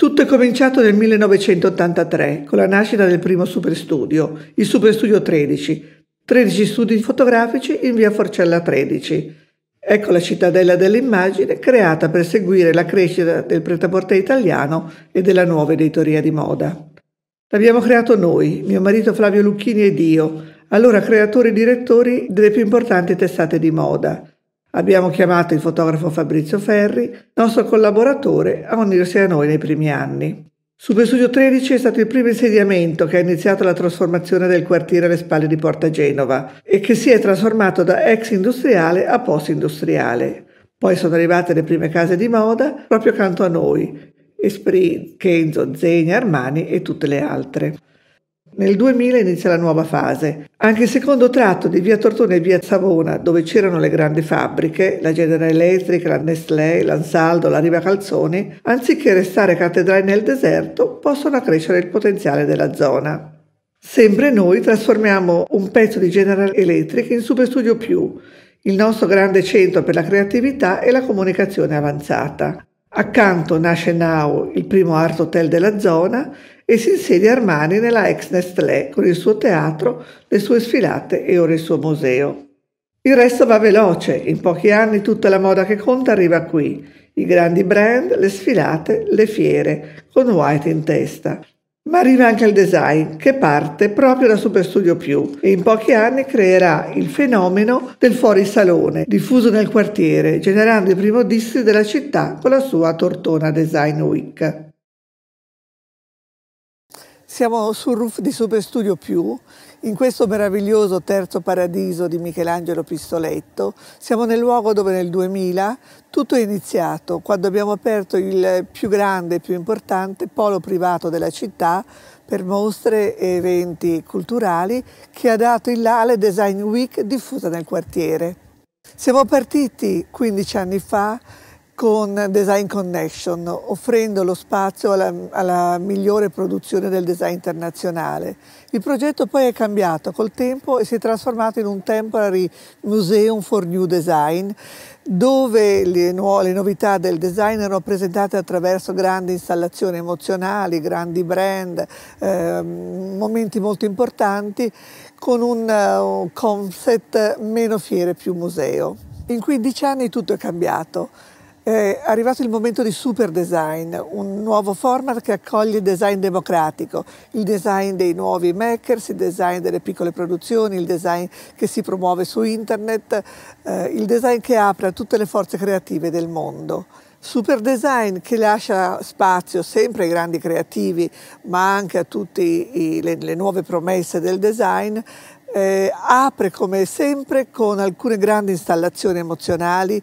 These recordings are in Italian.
Tutto è cominciato nel 1983 con la nascita del primo superstudio, il Superstudio 13, 13 studi fotografici in via Forcella 13. Ecco la cittadella dell'immagine creata per seguire la crescita del pretaporte italiano e della nuova editoria di moda. L'abbiamo creato noi, mio marito Flavio Lucchini ed io, allora creatori e direttori delle più importanti testate di moda. Abbiamo chiamato il fotografo Fabrizio Ferri, nostro collaboratore, a unirsi a noi nei primi anni. Superstudio 13 è stato il primo insediamento che ha iniziato la trasformazione del quartiere alle spalle di Porta Genova e che si è trasformato da ex industriale a post industriale. Poi sono arrivate le prime case di moda proprio accanto a noi, Esprit, Kenzo, Zegna, Armani e tutte le altre. Nel 2000 inizia la nuova fase. Anche il secondo tratto di via Tortone e via Savona, dove c'erano le grandi fabbriche, la General Electric, la Nestlé, l'Ansaldo, la Riva Calzoni, anziché restare cattedrali nel deserto, possono accrescere il potenziale della zona. Sempre noi trasformiamo un pezzo di General Electric in Superstudio Più, il nostro grande centro per la creatività e la comunicazione avanzata. Accanto nasce Now, il primo art hotel della zona, e si insedia Armani nella ex Nestlé con il suo teatro, le sue sfilate e ora il suo museo. Il resto va veloce, in pochi anni tutta la moda che conta arriva qui, i grandi brand, le sfilate, le fiere, con White in testa. Ma arriva anche il design, che parte proprio da Superstudio Più e in pochi anni creerà il fenomeno del fuorisalone, diffuso nel quartiere, generando i primodissi della città con la sua Tortona Design Week. Siamo sul roof di Superstudio Più, in questo meraviglioso terzo paradiso di Michelangelo Pistoletto. Siamo nel luogo dove nel 2000 tutto è iniziato, quando abbiamo aperto il più grande e più importante polo privato della città per mostre e eventi culturali che ha dato il là alle Design Week diffusa nel quartiere. Siamo partiti 15 anni fa con Design Connection, offrendo lo spazio alla, alla, migliore produzione del design internazionale. Il progetto poi è cambiato col tempo e si è trasformato in un temporary museum for new design, dove le, nu- le novità del design erano presentate attraverso grandi installazioni emozionali, grandi brand, eh, momenti molto importanti, con un, uh, un concept meno fiere più museo. In 15 anni tutto è cambiato. Eh, è arrivato il momento di super design, un nuovo format che accoglie il design democratico, il design dei nuovi makers, il design delle piccole produzioni, il design che si promuove su internet, eh, il design che apre a tutte le forze creative del mondo. Super design che lascia spazio sempre ai grandi creativi, ma anche a tutte le, le nuove promesse del design, eh, apre come sempre con alcune grandi installazioni emozionali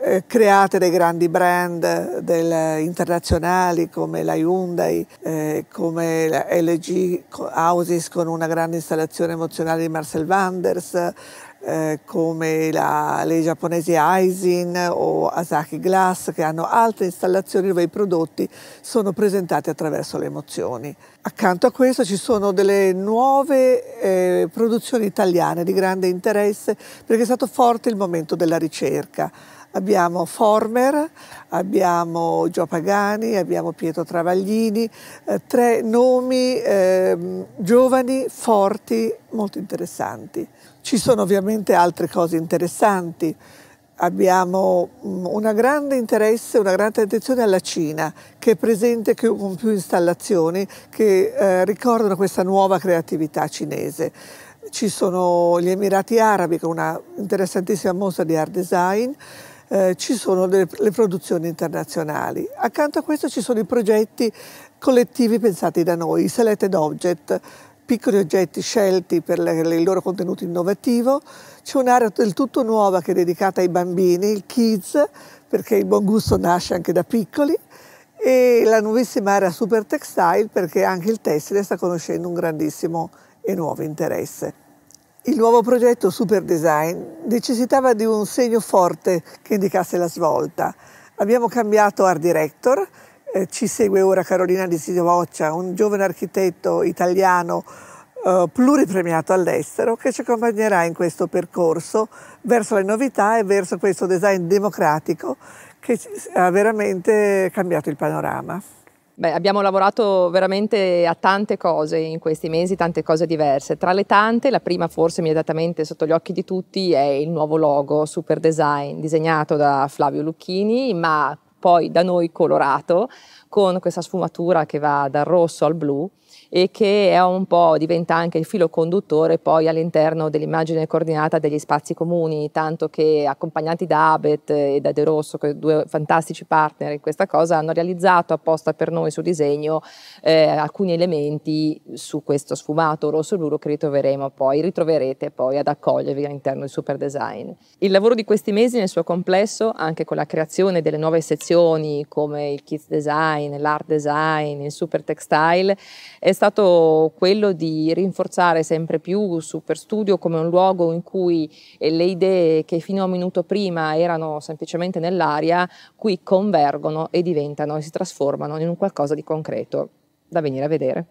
eh, create dai grandi brand del, internazionali come la Hyundai, eh, come la LG Houses con una grande installazione emozionale di Marcel Vanders, eh, come la, le giapponesi Aisin o Asaki Glass che hanno altre installazioni dove i prodotti sono presentati attraverso le emozioni. Accanto a questo ci sono delle nuove eh, produzioni italiane di grande interesse perché è stato forte il momento della ricerca. Abbiamo Former, abbiamo Gio Pagani, abbiamo Pietro Travaglini, eh, tre nomi eh, giovani, forti, molto interessanti. Ci sono ovviamente altre cose interessanti abbiamo mm, un grande interesse, una grande attenzione alla Cina, che è presente con più installazioni che eh, ricordano questa nuova creatività cinese. Ci sono gli Emirati Arabi con una interessantissima mostra di art design, eh, ci sono delle, le produzioni internazionali. Accanto a questo ci sono i progetti collettivi pensati da noi, i Selected Object, piccoli oggetti scelti per il loro contenuto innovativo. C'è un'area del tutto nuova che è dedicata ai bambini, il Kids, perché il buon gusto nasce anche da piccoli e la nuovissima area Super Textile perché anche il tessile sta conoscendo un grandissimo e nuovo interesse. Il nuovo progetto Super Design necessitava di un segno forte che indicasse la svolta. Abbiamo cambiato art director, eh, ci segue ora Carolina Di Sidovoccia, un giovane architetto italiano eh, pluripremiato all'estero che ci accompagnerà in questo percorso verso le novità e verso questo design democratico che ha veramente cambiato il panorama. Beh, abbiamo lavorato veramente a tante cose in questi mesi, tante cose diverse. Tra le tante, la prima forse immediatamente sotto gli occhi di tutti è il nuovo logo Super Design disegnato da Flavio Lucchini, ma poi da noi colorato, con questa sfumatura che va dal rosso al blu e che diventa anche il filo conduttore poi all'interno dell'immagine coordinata degli spazi comuni, tanto che accompagnati da Abet e da De Rosso, due fantastici partner in questa cosa, hanno realizzato apposta per noi su disegno eh, alcuni elementi su questo sfumato rosso e blu che ritroveremo poi, ritroverete poi ad accogliervi all'interno del super design. Il lavoro di questi mesi nel suo complesso, anche con la creazione delle nuove sezioni come il kids design, design, l'art design, il super textile, è stato quello di rinforzare sempre più Super Studio come un luogo in cui eh, le idee che fino a un minuto prima erano semplicemente nell'aria, qui convergono e diventano e si trasformano in un qualcosa di concreto da venire a vedere.